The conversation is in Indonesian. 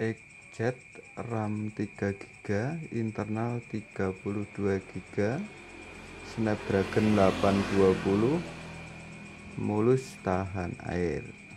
EGZ RAM 3GB internal 32GB Snapdragon 820 mulus tahan air